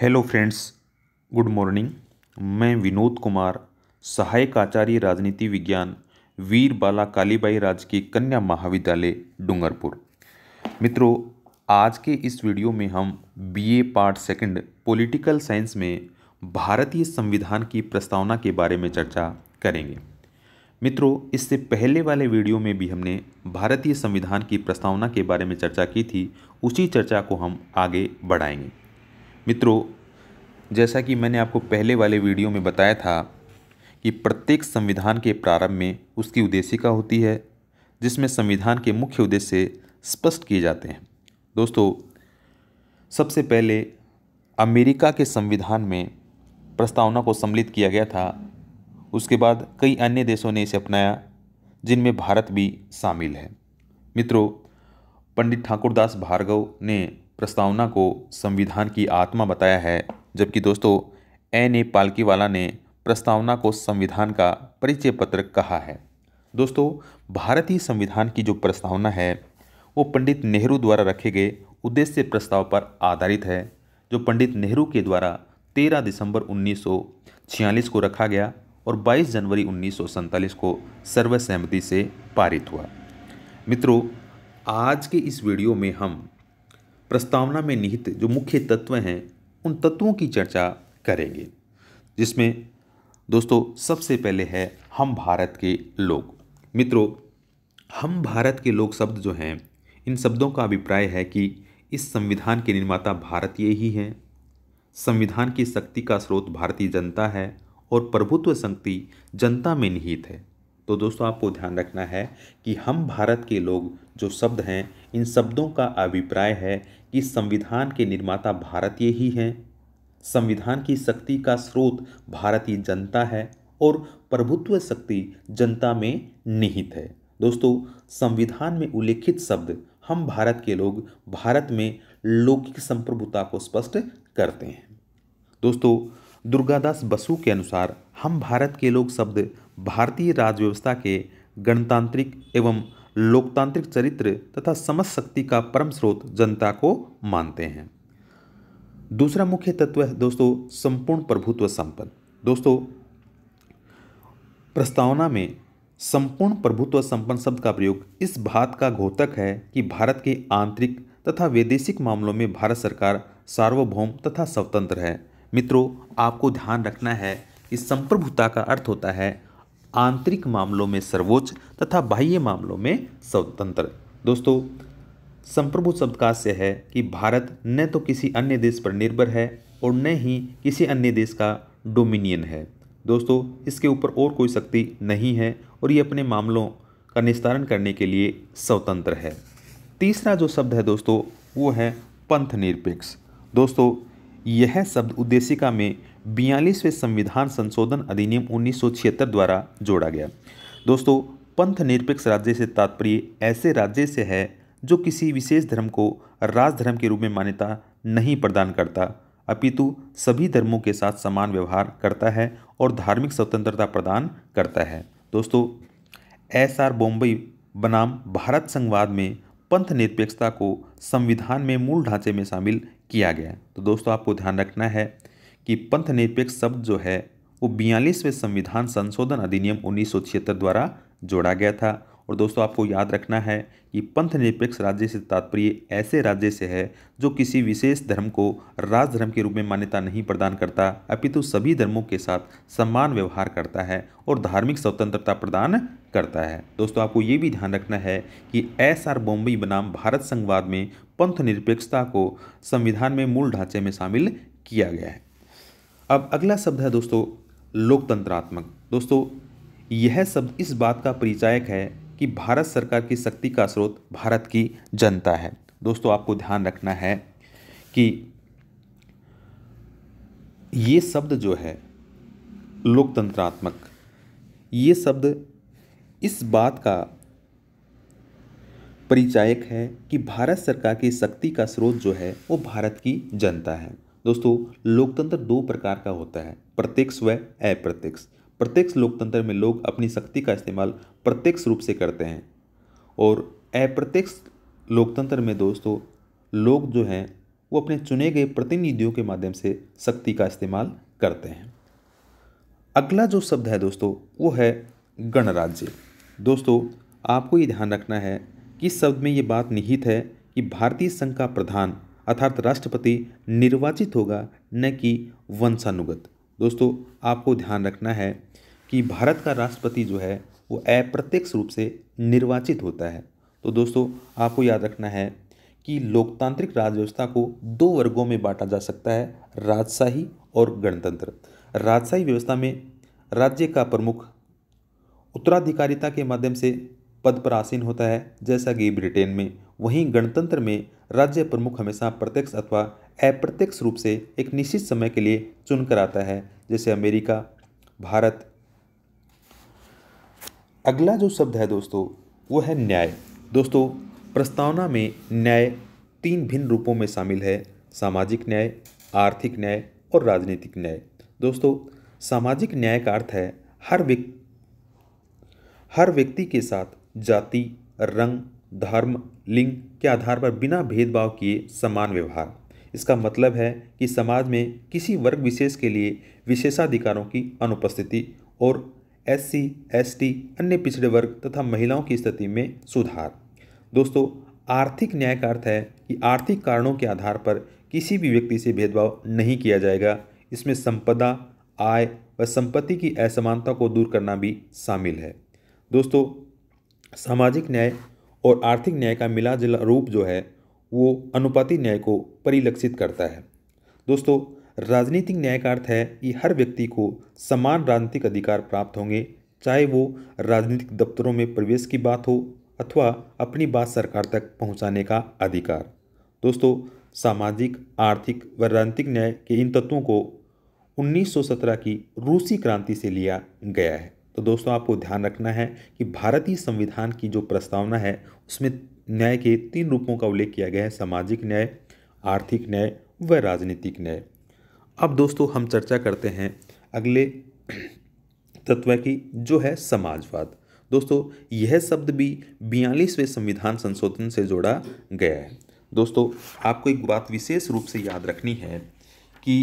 hello friends good morning मैं विनोद कुमार सहायक आचार्य राजनीति विज्ञान वीर बाला कालीबाई राजकीय कन्या महाविद्यालय डूंगरपुर मित्रों आज के इस वीडियो में हम BA part second political science में भारतीय संविधान की प्रस्तावना के बारे में चर्चा करेंगे मित्रों इससे पहले वाले वीडियो में भी हमने भारतीय संविधान की प्रस्तावना के बारे में चर्चा की थी उसी चर्चा को हम आगे बढ़ाएंगे मित्रों जैसा कि मैंने आपको पहले वाले वीडियो में बताया था कि प्रत्येक संविधान के प्रारंभ में उसकी उद्देशिका होती है जिसमें संविधान के मुख्य उद्देश्य स्पष्ट किए जाते हैं दोस्तों सबसे पहले अमेरिका के संविधान में प्रस्तावना को सम्मिलित किया गया था उसके बाद कई अन्य देशों ने इसे अपनाया जिनमें भारत भी शामिल है मित्रों पंडित ठाकुरदास भार्गव ने प्रस्तावना को संविधान की आत्मा बताया है जबकि दोस्तों एन ए पालकीवाला ने प्रस्तावना को संविधान का परिचय पत्र कहा है दोस्तों भारतीय संविधान की जो प्रस्तावना है वो पंडित नेहरू द्वारा रखे गए उद्देश्य प्रस्ताव पर आधारित है जो पंडित नेहरू के द्वारा 13 दिसंबर 1946 को रखा गया और 22 जनवरी उन्नीस को सर्वसहमति से पारित हुआ मित्रों आज के इस वीडियो में हम प्रस्तावना में निहित जो मुख्य तत्व हैं उन तत्वों की चर्चा करेंगे जिसमें दोस्तों सबसे पहले है हम भारत के लोग मित्रों हम भारत के लोग शब्द जो हैं इन शब्दों का अभिप्राय है कि इस संविधान के निर्माता भारतीय ही हैं संविधान की शक्ति का स्रोत भारतीय जनता है और प्रभुत्व शक्ति जनता में निहित है तो दोस्तों आपको ध्यान रखना है कि हम भारत के लोग जो शब्द हैं इन शब्दों का अभिप्राय है कि संविधान के निर्माता भारतीय ही हैं संविधान की शक्ति का स्रोत भारतीय जनता है और प्रभुत्व शक्ति जनता में निहित है दोस्तों संविधान में उल्लेखित शब्द हम भारत के लोग भारत में लौकिक संप्रभुता को स्पष्ट करते हैं दोस्तों दुर्गादास बसु के अनुसार हम भारत के लोग शब्द भारतीय राजव्यवस्था के गणतांत्रिक एवं लोकतांत्रिक चरित्र तथा समझ शक्ति का परम स्रोत जनता को मानते हैं दूसरा मुख्य तत्व है दोस्तों संपूर्ण प्रभुत्व संपन्न दोस्तों प्रस्तावना में संपूर्ण प्रभुत्व संपन्न शब्द का प्रयोग इस बात का घोतक है कि भारत के आंतरिक तथा वैदेशिक मामलों में भारत सरकार सार्वभौम तथा स्वतंत्र है मित्रों आपको ध्यान रखना है कि संप्रभुता का अर्थ होता है आंतरिक मामलों में सर्वोच्च तथा बाह्य मामलों में स्वतंत्र दोस्तों संप्रभु शब्द का से है कि भारत न तो किसी अन्य देश पर निर्भर है और न ही किसी अन्य देश का डोमिनियन है दोस्तों इसके ऊपर और कोई शक्ति नहीं है और ये अपने मामलों का निस्तारण करने के लिए स्वतंत्र है तीसरा जो शब्द है दोस्तों वो है पंथ निरपेक्ष दोस्तों यह शब्द उद्देशिका में बयालीसवें संविधान संशोधन अधिनियम उन्नीस द्वारा जोड़ा गया दोस्तों पंथ निरपेक्ष राज्य से तात्पर्य ऐसे राज्य से है जो किसी विशेष धर्म को राजधर्म के रूप में मान्यता नहीं प्रदान करता अपितु सभी धर्मों के साथ समान व्यवहार करता है और धार्मिक स्वतंत्रता प्रदान करता है दोस्तों एस आर बॉम्बई बनाम भारत संवाद में पंथ निरपेक्षता को संविधान में मूल ढांचे में शामिल किया गया तो दोस्तों आपको ध्यान रखना है कि पंथ निरपेक्ष शब्द जो है वो बयालीसवें संविधान संशोधन अधिनियम उन्नीस द्वारा जोड़ा गया था और दोस्तों आपको याद रखना है कि पंथ निरपेक्ष राज्य से तात्पर्य ऐसे राज्य से है जो किसी विशेष धर्म को राजधर्म के रूप में मान्यता नहीं प्रदान करता अपितु सभी धर्मों के साथ समान व्यवहार करता है और धार्मिक स्वतंत्रता प्रदान करता है दोस्तों आपको ये भी ध्यान रखना है कि एस आर बॉम्बई बनाम भारत संघवाद में पंथ निरपेक्षता को संविधान में मूल ढांचे में शामिल किया गया है अब अगला शब्द है दोस्तों लोकतंत्रात्मक दोस्तों यह शब्द इस बात का परिचायक है कि भारत सरकार की शक्ति का स्रोत भारत की जनता है दोस्तों आपको ध्यान रखना है कि ये शब्द जो है लोकतंत्रात्मक ये शब्द इस बात का परिचायक है कि भारत सरकार की शक्ति का स्रोत जो है वो भारत की जनता है दोस्तों लोकतंत्र दो प्रकार का होता है प्रत्यक्ष व अप्रत्यक्ष प्रत्यक्ष लोकतंत्र में लोग अपनी शक्ति का इस्तेमाल प्रत्यक्ष रूप से करते हैं और अप्रत्यक्ष लोकतंत्र में दोस्तों लोग जो हैं वो अपने चुने गए प्रतिनिधियों के माध्यम से शक्ति का इस्तेमाल करते हैं अगला जो शब्द है दोस्तों वो है गणराज्य दोस्तों आपको ये ध्यान रखना है कि इस शब्द में ये बात निहित है कि भारतीय संघ का प्रधान अर्थात राष्ट्रपति निर्वाचित होगा न कि वंशानुगत दोस्तों आपको ध्यान रखना है कि भारत का राष्ट्रपति जो है वो अप्रत्यक्ष रूप से निर्वाचित होता है तो दोस्तों आपको याद रखना है कि लोकतांत्रिक राजव्यवस्था को दो वर्गों में बांटा जा सकता है राजशाही और गणतंत्र राजशाही व्यवस्था में राज्य का प्रमुख उत्तराधिकारिता के माध्यम से पद पर आसीन होता है जैसा कि ब्रिटेन में वहीं गणतंत्र में राज्य प्रमुख हमेशा प्रत्यक्ष अथवा अप्रत्यक्ष रूप से एक निश्चित समय के लिए चुनकर आता है जैसे अमेरिका भारत अगला जो शब्द है दोस्तों वो है न्याय दोस्तों प्रस्तावना में न्याय तीन भिन्न रूपों में शामिल है सामाजिक न्याय आर्थिक न्याय और राजनीतिक न्याय दोस्तों सामाजिक न्याय का अर्थ है हर व्यक्ति हर व्यक्ति के साथ जाति रंग धर्म लिंग के आधार पर बिना भेदभाव किए समान व्यवहार इसका मतलब है कि समाज में किसी वर्ग विशेष के लिए विशेषाधिकारों की अनुपस्थिति और एस सी एस टी अन्य पिछड़े वर्ग तथा महिलाओं की स्थिति में सुधार दोस्तों आर्थिक न्याय का अर्थ है कि आर्थिक कारणों के आधार पर किसी भी व्यक्ति से भेदभाव नहीं किया जाएगा इसमें संपदा आय व संपत्ति की असमानता को दूर करना भी शामिल है दोस्तों सामाजिक न्याय और आर्थिक न्याय का मिला जुला रूप जो है वो अनुपाति न्याय को परिलक्षित करता है दोस्तों राजनीतिक न्याय का अर्थ है कि हर व्यक्ति को समान राजनीतिक अधिकार प्राप्त होंगे चाहे वो राजनीतिक दफ्तरों में प्रवेश की बात हो अथवा अपनी बात सरकार तक पहुंचाने का अधिकार दोस्तों सामाजिक आर्थिक व राजनीतिक न्याय के इन तत्वों को 1917 की रूसी क्रांति से लिया गया है तो दोस्तों आपको ध्यान रखना है कि भारतीय संविधान की जो प्रस्तावना है उसमें न्याय के तीन रूपों का उल्लेख किया गया है सामाजिक न्याय आर्थिक न्याय व राजनीतिक न्याय अब दोस्तों हम चर्चा करते हैं अगले तत्व की जो है समाजवाद दोस्तों यह शब्द भी बयालीसवें संविधान संशोधन से जोड़ा गया है दोस्तों आपको एक बात विशेष रूप से याद रखनी है कि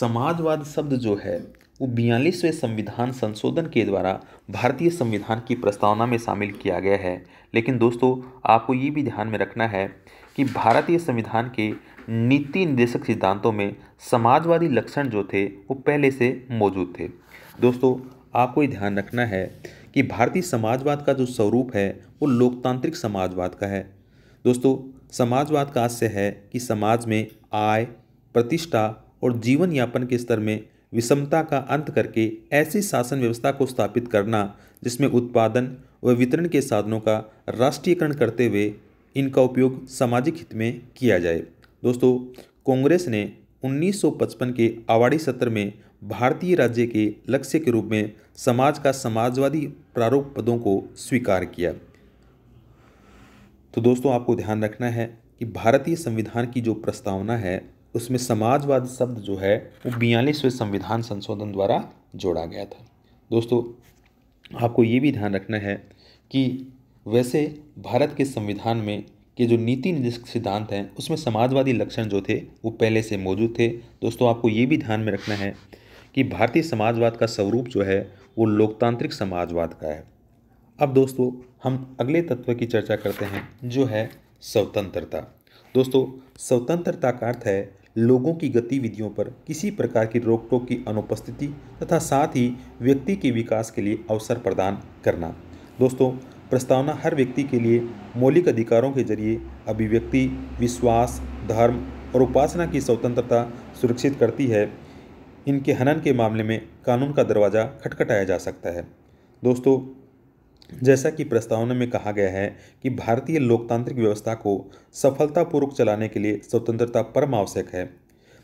समाजवाद शब्द जो है वो बयालीसवें संविधान संशोधन के द्वारा भारतीय संविधान की प्रस्तावना में शामिल किया गया है लेकिन दोस्तों आपको ये भी ध्यान में रखना है कि भारतीय संविधान के नीति निर्देशक सिद्धांतों में समाजवादी लक्षण जो थे वो पहले से मौजूद थे दोस्तों आपको ये ध्यान रखना है कि भारतीय समाजवाद का जो स्वरूप है वो लोकतांत्रिक समाजवाद का है दोस्तों समाजवाद का आशय है कि समाज में आय प्रतिष्ठा और जीवन यापन के स्तर में विषमता का अंत करके ऐसी शासन व्यवस्था को स्थापित करना जिसमें उत्पादन व वितरण के साधनों का राष्ट्रीयकरण करते हुए इनका उपयोग सामाजिक हित में किया जाए दोस्तों कांग्रेस ने 1955 के आवाड़ी सत्र में भारतीय राज्य के लक्ष्य के रूप में समाज का समाजवादी प्रारूप पदों को स्वीकार किया तो दोस्तों आपको ध्यान रखना है कि भारतीय संविधान की जो प्रस्तावना है उसमें समाजवाद शब्द जो है वो बयालीसवें संविधान संशोधन द्वारा जोड़ा गया था दोस्तों आपको ये भी ध्यान रखना है कि वैसे भारत के संविधान में के जो नीति निर्देश सिद्धांत हैं उसमें समाजवादी लक्षण जो थे वो पहले से मौजूद थे दोस्तों आपको ये भी ध्यान में रखना है कि भारतीय समाजवाद का स्वरूप जो है वो लोकतांत्रिक समाजवाद का है अब दोस्तों हम अगले तत्व की चर्चा करते हैं जो है स्वतंत्रता दोस्तों स्वतंत्रता का अर्थ है लोगों की गतिविधियों पर किसी प्रकार की रोक टोक की अनुपस्थिति तथा साथ ही व्यक्ति के विकास के लिए अवसर प्रदान करना दोस्तों प्रस्तावना हर व्यक्ति के लिए मौलिक अधिकारों के जरिए अभिव्यक्ति विश्वास धर्म और उपासना की स्वतंत्रता सुरक्षित करती है इनके हनन के मामले में कानून का दरवाज़ा खटखटाया जा सकता है दोस्तों जैसा कि प्रस्तावना में कहा गया है कि भारतीय लोकतांत्रिक व्यवस्था को सफलतापूर्वक चलाने के लिए स्वतंत्रता परम आवश्यक है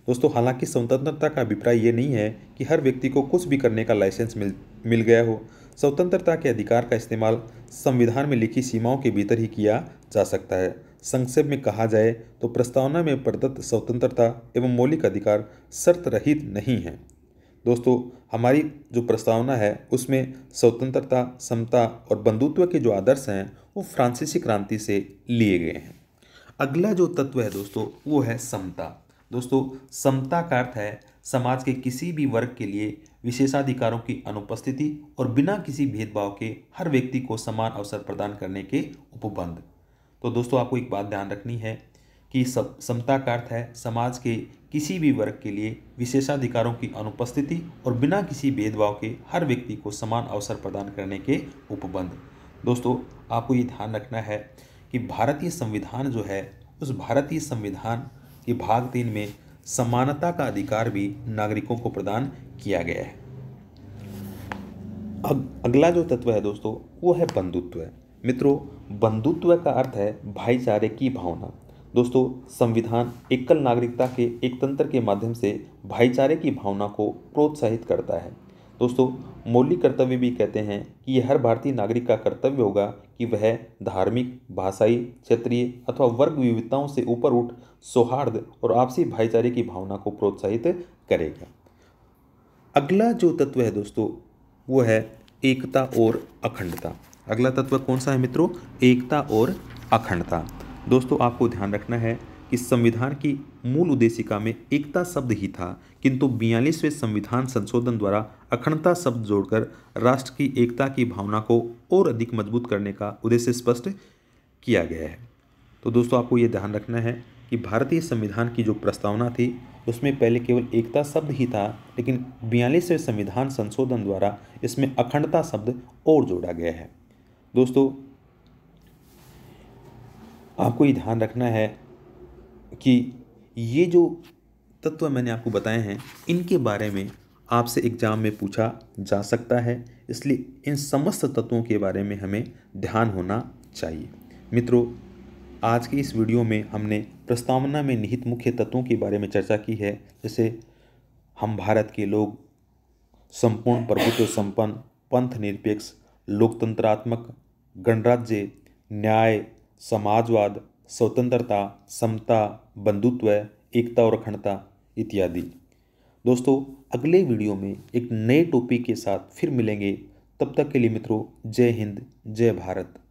दोस्तों हालांकि स्वतंत्रता का अभिप्राय ये नहीं है कि हर व्यक्ति को कुछ भी करने का लाइसेंस मिल मिल गया हो स्वतंत्रता के अधिकार का इस्तेमाल संविधान में लिखी सीमाओं के भीतर ही किया जा सकता है संक्षेप में कहा जाए तो प्रस्तावना में प्रदत्त स्वतंत्रता एवं मौलिक अधिकार शर्त रहित नहीं है दोस्तों हमारी जो प्रस्तावना है उसमें स्वतंत्रता समता और बंधुत्व के जो आदर्श हैं वो फ्रांसीसी क्रांति से लिए गए हैं अगला जो तत्व है दोस्तों वो है समता दोस्तों समता का अर्थ है समाज के किसी भी वर्ग के लिए विशेषाधिकारों की अनुपस्थिति और बिना किसी भेदभाव के हर व्यक्ति को समान अवसर प्रदान करने के उपबंध तो दोस्तों आपको एक बात ध्यान रखनी है कि समता का अर्थ है समाज के किसी भी वर्ग के लिए विशेषाधिकारों की अनुपस्थिति और बिना किसी भेदभाव के हर व्यक्ति को समान अवसर प्रदान करने के उपबंध दोस्तों आपको ये ध्यान रखना है कि भारतीय संविधान जो है उस भारतीय संविधान के भाग तीन में समानता का अधिकार भी नागरिकों को प्रदान किया गया है अग, अगला जो तत्व है दोस्तों वो है बंधुत्व मित्रों बंधुत्व का अर्थ है भाईचारे की भावना दोस्तों संविधान एकल नागरिकता के एक तंत्र के माध्यम से भाईचारे की भावना को प्रोत्साहित करता है दोस्तों मौलिक कर्तव्य भी कहते हैं कि यह हर भारतीय नागरिक का कर्तव्य होगा कि वह धार्मिक भाषाई क्षेत्रीय अथवा वर्ग विविधताओं से ऊपर उठ सौहार्द और आपसी भाईचारे की भावना को प्रोत्साहित करेगा अगला जो तत्व है दोस्तों वो है एकता और अखंडता अगला तत्व कौन सा है मित्रों एकता और अखंडता दोस्तों आपको ध्यान रखना है कि संविधान की मूल उद्देशिका में एकता शब्द ही था किंतु बयालीसवें संविधान संशोधन द्वारा अखंडता शब्द जोड़कर राष्ट्र की एकता की भावना को और अधिक मजबूत करने का उद्देश्य स्पष्ट किया गया है तो दोस्तों आपको ये ध्यान रखना है कि भारतीय संविधान की जो प्रस्तावना थी उसमें पहले केवल एकता शब्द ही था लेकिन बयालीसवें संविधान संशोधन द्वारा इसमें अखंडता शब्द और जोड़ा गया है दोस्तों आपको ये ध्यान रखना है कि ये जो तत्व मैंने आपको बताए हैं इनके बारे में आपसे एग्ज़ाम में पूछा जा सकता है इसलिए इन समस्त तत्वों के बारे में हमें ध्यान होना चाहिए मित्रों आज के इस वीडियो में हमने प्रस्तावना में निहित मुख्य तत्वों के बारे में चर्चा की है जैसे हम भारत के लोग संपूर्ण प्रभुत्व संपन्न पंथ निरपेक्ष लोकतंत्रात्मक गणराज्य न्याय समाजवाद स्वतंत्रता समता बंधुत्व एकता और अखंडता इत्यादि दोस्तों अगले वीडियो में एक नए टॉपिक के साथ फिर मिलेंगे तब तक के लिए मित्रों जय हिंद जय भारत